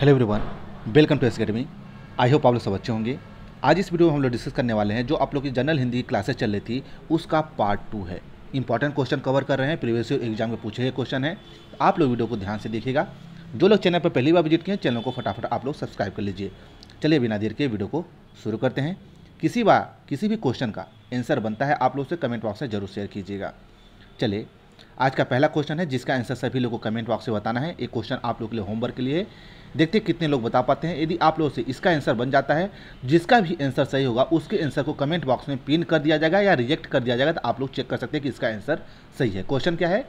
hello everyone welcome to S academy I hope आप लोग सब अच्छे होंगे आज इस वीडियो में हम लोग डिस्कस करने वाले हैं जो आप लोग की जनरल हिंदी क्लासेस चल रही थी उसका पार्ट टू है इंपॉर्टेंट क्वेश्चन कवर कर रहे हैं प्रीवियस एग्जाम में पूछे गए क्वेश्चन है आप लोग वीडियो को ध्यान से देखिएगा जो लोग चैनल पर पहली बार विजिट किए चैनल को फटाफट आप लोग सब्सक्राइब कर लीजिए चलिए बिना देर के वीडियो को शुरू करते हैं किसी बार किसी भी क्वेश्चन का आंसर बनता है आप लोग से कमेंट बॉक्स में जरूर शेयर कीजिएगा चलिए आज का पहला क्वेश्चन है जिसका आंसर सभी लोगों को कमेंट बॉक्स में बताना है एक क्वेश्चन आप लोग के लिए होमवर्क के लिए देखते कितने लोग बता पाते हैं यदि आप लोगों से इसका आंसर बन जाता है जिसका भी आंसर सही होगा उसके आंसर को कमेंट बॉक्स में पिन कर दिया जाएगा या रिजेक्ट कर दिया जाएगा तो आप लोग चेक कर सकते हैं कि इसका आंसर सही है क्वेश्चन क्या है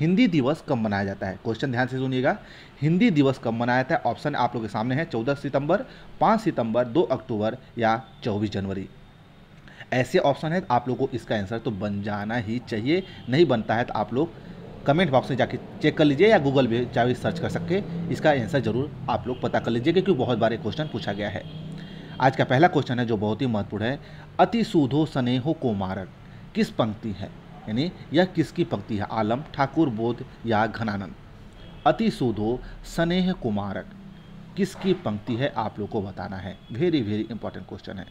हिंदी दिवस कब मनाया जाता है क्वेश्चन ध्यान से सुनिएगा हिंदी दिवस कब मनाया जाता है ऑप्शन आप लोग के सामने है चौदह सितंबर पाँच सितंबर दो अक्टूबर या चौबीस जनवरी ऐसे ऑप्शन है तो आप लोगों को इसका आंसर तो बन जाना ही चाहिए नहीं बनता है तो आप लोग कमेंट बॉक्स में जाके चेक कर लीजिए या गूगल पे जाके सर्च कर सकते इसका आंसर जरूर आप लोग पता कर लीजिए क्योंकि बहुत बार क्वेश्चन पूछा गया है आज का पहला क्वेश्चन है जो बहुत ही महत्वपूर्ण है अति सुधो स्नेहो कोमारक किस पंक्ति है यानी यह किसकी पंक्ति है आलम ठाकुर बोध या घनानंद अति सुधो स्नेह कुमारक किसकी पंक्ति है आप लोग को बताना है वेरी वेरी इंपॉर्टेंट क्वेश्चन है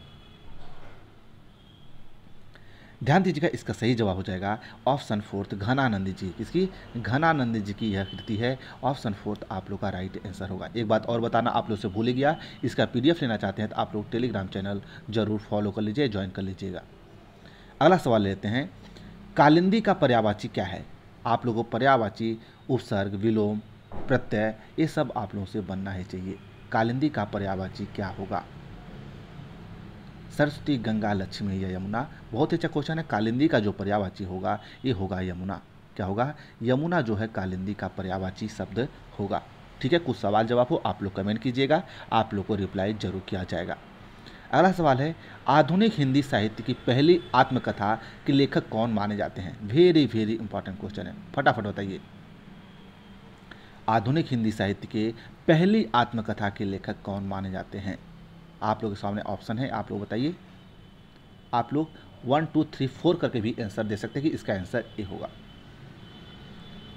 ध्यान दीजिएगा इसका सही जवाब हो जाएगा ऑप्शन फोर्थ घनानंद जी किसकी घनानंद जी की यह कृति है ऑप्शन फोर्थ आप लोग का राइट आंसर होगा एक बात और बताना आप लोग से भूल गया इसका पीडीएफ लेना चाहते हैं तो आप लोग टेलीग्राम चैनल जरूर फॉलो कर लीजिए ज्वाइन कर लीजिएगा अगला सवाल लेते हैं कालिंदी का पर्यावाची क्या है आप लोगों को पर्यावाची उपसर्ग विलोम प्रत्यय ये सब आप लोगों से बनना ही चाहिए कालिंदी का पर्यावाची क्या होगा सरस्वती गंगा लक्ष्मी या यमुना बहुत ही अच्छा क्वेश्चन है कालिंदी का जो पर्यावाची होगा ये होगा यमुना क्या होगा यमुना जो है कालिंदी का पर्यावाची शब्द होगा ठीक है कुछ सवाल जवाब हो आप लोग कमेंट कीजिएगा आप लोग को रिप्लाई जरूर किया जाएगा अगला सवाल है आधुनिक हिंदी साहित्य की पहली आत्मकथा के लेखक कौन माने जाते हैं वेरी वेरी इंपॉर्टेंट क्वेश्चन है फटाफट बताइए आधुनिक हिंदी साहित्य के पहली आत्मकथा के लेखक कौन माने जाते हैं आप लोग के सामने ऑप्शन है आप लोग बताइए आप लोग वन टू थ्री फोर करके भी आंसर दे सकते हैं कि इसका आंसर ए होगा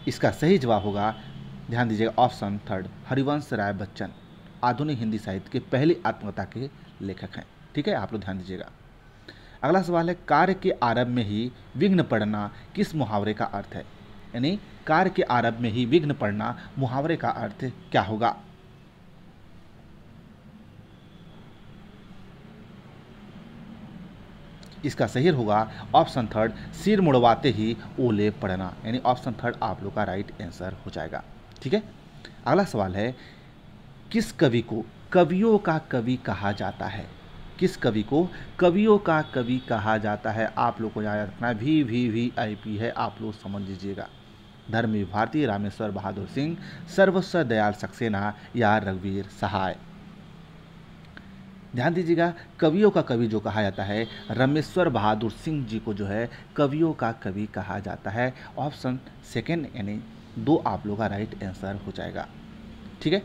इसका सही जवाब होगा ध्यान दीजिएगा ऑप्शन थर्ड हरिवंश राय बच्चन आधुनिक हिंदी साहित्य के पहले आत्मकथा के लेखक हैं ठीक है आप लोग ध्यान दीजिएगा अगला सवाल है कार्य के आरंभ में ही विघ्न पढ़ना किस मुहावरे का अर्थ है यानी कार्य के आरंभ में ही विघ्न पढ़ना मुहावरे का अर्थ क्या होगा इसका सही होगा ऑप्शन थर्ड सिर मुड़वाते ही ओले पड़ना यानी ऑप्शन थर्ड आप लोग का राइट आंसर हो जाएगा ठीक है अगला सवाल है किस कवि को कवियों का कवि कहा जाता है किस कवि को कवियों का कवि कहा जाता है आप लोग को याद रखना भी भी वी आई पी है आप लोग समझ लीजिएगा धर्मवीर भारती रामेश्वर बहादुर सिंह सर्वस्व दयाल सक्सेना या रघुवीर सहाय ध्यान दीजिएगा कवियों का कवि जो कहा जाता है रमेश्वर बहादुर सिंह जी को जो है कवियों का कवि कहा जाता है ऑप्शन सेकेंड यानी दो आप लोग का राइट आंसर हो जाएगा ठीक है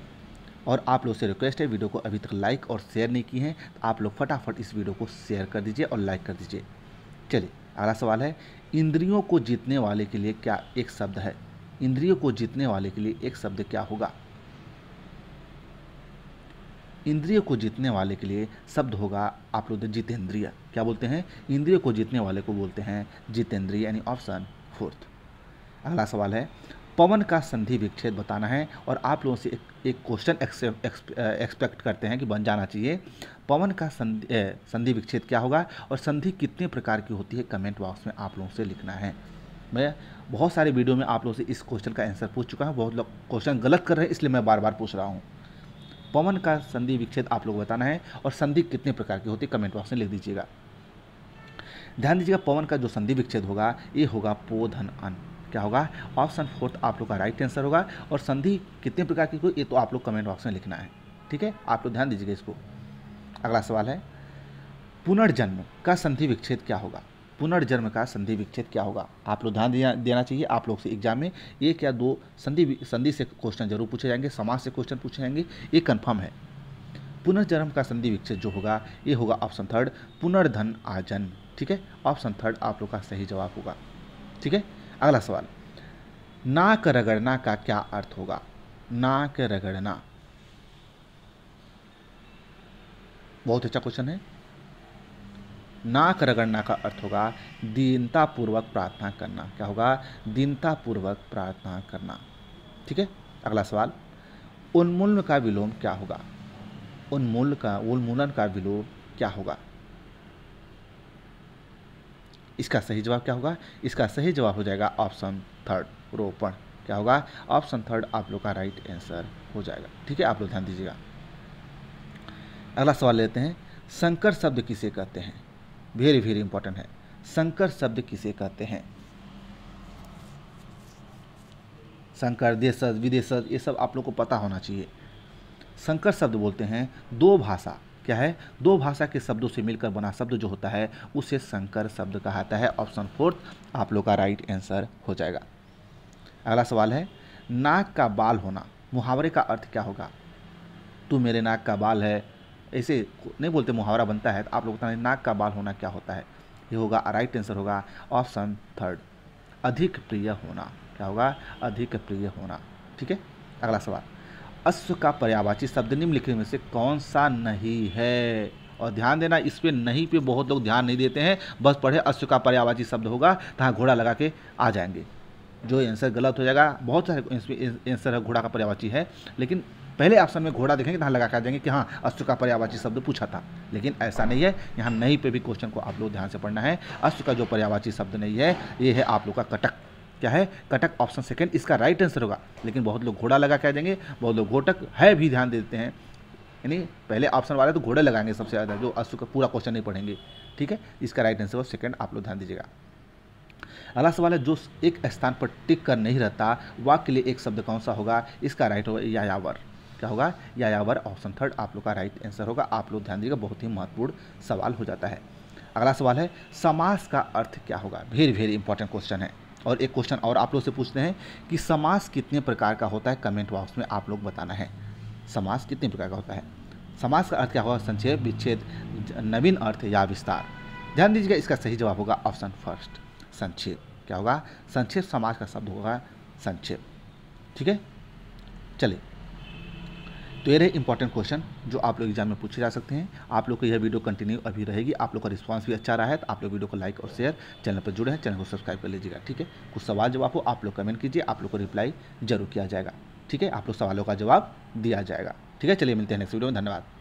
और आप लोग से रिक्वेस्ट है वीडियो को अभी तक लाइक और शेयर नहीं किए हैं तो आप लोग फटाफट इस वीडियो को शेयर कर दीजिए और लाइक कर दीजिए चलिए अगला सवाल है इंद्रियों को जीतने वाले के लिए क्या एक शब्द है इंद्रियों को जीतने वाले के लिए एक शब्द क्या होगा इंद्रिय को जीतने वाले के लिए शब्द होगा आप लोग जितेंद्रिय क्या बोलते हैं इंद्रिय को जीतने वाले को बोलते हैं जितेंद्रिय यानी ऑप्शन फोर्थ अगला सवाल है पवन का संधि विक्षेद बताना है और आप लोगों से एक एक क्वेश्चन एक्सपेक्ट करते हैं कि बन जाना चाहिए पवन का संधि संधि विक्षेद क्या होगा और संधि कितने प्रकार की होती है कमेंट बॉक्स में आप लोगों से लिखना है मैं बहुत सारे वीडियो में आप लोगों से इस क्वेश्चन का आंसर पूछ चुका हूँ बहुत लोग क्वेश्चन गलत कर रहे हैं इसलिए मैं बार बार पूछ रहा हूँ पवन का संधि विक्षेद आप लोग बताना है और संधि कितने प्रकार की होती है कमेंट बॉक्स में लिख दीजिएगा ध्यान दीजिएगा पवन का जो संधि विक्षेद होगा ये होगा पोधन अन क्या होगा ऑप्शन फोर्थ आप लोग का राइट आंसर होगा और संधि कितने प्रकार की ये तो आप लोग कमेंट बॉक्स में लिखना है ठीक है आप लोग ध्यान दीजिएगा इसको अगला सवाल है पुनर्जन्म का संधि विक्षेद क्या होगा पुनर्जन्म का संधि विक्षेद क्या होगा आप लोग ध्यान देना चाहिए आप लोग से एग्जाम में एक या दो संधि संधि से क्वेश्चन जरूर पूछे जाएंगे समाज से क्वेश्चन पूछे जाएंगे ये कन्फर्म है पुनर्जन्म का संधि विक्षेद जो होगा ये होगा ऑप्शन थर्ड पुनर्धन आजन ठीक है ऑप्शन थर्ड आप लोग का सही जवाब होगा ठीक है अगला सवाल नाक रगड़ना का क्या अर्थ होगा नाक रगड़ना बहुत अच्छा क्वेश्चन है नाक रगड़ना का अर्थ होगा दीनतापूर्वक प्रार्थना करना क्या होगा दीनतापूर्वक प्रार्थना करना ठीक है अगला सवाल उन्मूलन का विलोम क्या होगा उन्मूल का उन्मूलन का विलोम क्या होगा इसका सही जवाब क्या होगा इसका सही जवाब हो जाएगा ऑप्शन थर्ड रोपण क्या होगा ऑप्शन थर्ड आप लोग का राइट आंसर हो जाएगा ठीक है आप लोग ध्यान दीजिएगा अगला सवाल लेते हैं संकर शब्द किसे कहते हैं वेरी वेरी इंपॉर्टेंट है संकर शब्द किसे कहते हैं संकर देशज विदेशज ये सब आप लोग को पता होना चाहिए संकर शब्द बोलते हैं दो भाषा क्या है दो भाषा के शब्दों से मिलकर बना शब्द जो होता है उसे संकर शब्द कहाता है ऑप्शन फोर्थ आप लोग का राइट आंसर हो जाएगा अगला सवाल है नाक का बाल होना मुहावरे का अर्थ क्या होगा तू मेरे नाक का बाल है ऐसे नहीं बोलते मुहावरा बनता है तो आप लोग बताएं नाक का बाल होना क्या होता है ये होगा राइट आंसर होगा ऑप्शन थर्ड अधिक प्रिय होना क्या होगा अधिक प्रिय होना ठीक है अगला सवाल अश्व का पर्यावाची शब्द निम्नलिखित में से कौन सा नहीं है और ध्यान देना इस पर नहीं पे बहुत लोग ध्यान नहीं देते हैं बस पढ़े अश्व का पर्यावाची शब्द होगा तहाँ घोड़ा लगा के आ जाएंगे जो आंसर गलत हो जाएगा बहुत सारे आंसर है घोड़ा का पर्यावाची है लेकिन पहले ऑप्शन में घोड़ा देखेंगे तो लगा कर देंगे कि हाँ अश्व का पर्यावाची शब्द पूछा था लेकिन ऐसा नहीं है यहाँ नहीं पे भी क्वेश्चन को आप लोग ध्यान से पढ़ना है अश्व का जो पर्यावाची शब्द नहीं है ये है आप लोग का कटक क्या है कटक ऑप्शन सेकेंड इसका राइट आंसर होगा लेकिन बहुत लोग घोड़ा लगा कह देंगे बहुत लोग घोटक है भी ध्यान देते हैं यानी पहले ऑप्शन वाले तो घोड़े लगाएंगे सबसे ज़्यादा जो अश्व का पूरा क्वेश्चन नहीं पढ़ेंगे ठीक है इसका राइट आंसर सेकेंड आप लोग ध्यान दीजिएगा अगला सवाल है जो एक स्थान पर टिक कर नहीं रहता वाक के लिए एक शब्द कौन सा होगा इसका राइट होगा यायावर क्या होगा यायावर ऑप्शन थर्ड आप लोग का राइट आंसर होगा आप लोग ध्यान दीजिएगा बहुत ही महत्वपूर्ण सवाल हो जाता है अगला सवाल है समास का अर्थ क्या होगा वेरी वेरी इंपॉर्टेंट क्वेश्चन है और एक क्वेश्चन और आप लोग से पूछते हैं कि समास कितने प्रकार का होता है कमेंट बॉक्स में आप लोग बताना है समास कितने प्रकार का होता है समास का अर्थ क्या होगा संक्षेप विच्छेद नवीन अर्थ या विस्तार ध्यान दीजिएगा इसका सही जवाब होगा ऑप्शन फर्स्ट संक्षेप क्या होगा संक्षेप समाज का शब्द होगा संक्षेप ठीक है चलिए तो ये रहे इंपॉर्टेंट क्वेश्चन जो आप लोग एग्जाम में पूछे जा सकते हैं आप लोग को यह वीडियो कंटिन्यू अभी रहेगी आप लोग का रिस्पांस भी अच्छा रहा है तो आप लोग वीडियो को लाइक और शेयर चैनल पर जुड़े हैं चैनल को सब्सक्राइब कर लीजिएगा ठीक है कुछ सवाल जवाब हो आप लोग कमेंट कीजिए आप लोग को रिप्लाई जरूर किया जाएगा ठीक है आप लोग सवालों का जवाब दिया जाएगा ठीक है चलिए मिलते हैं नेक्स्ट वीडियो में धन्यवाद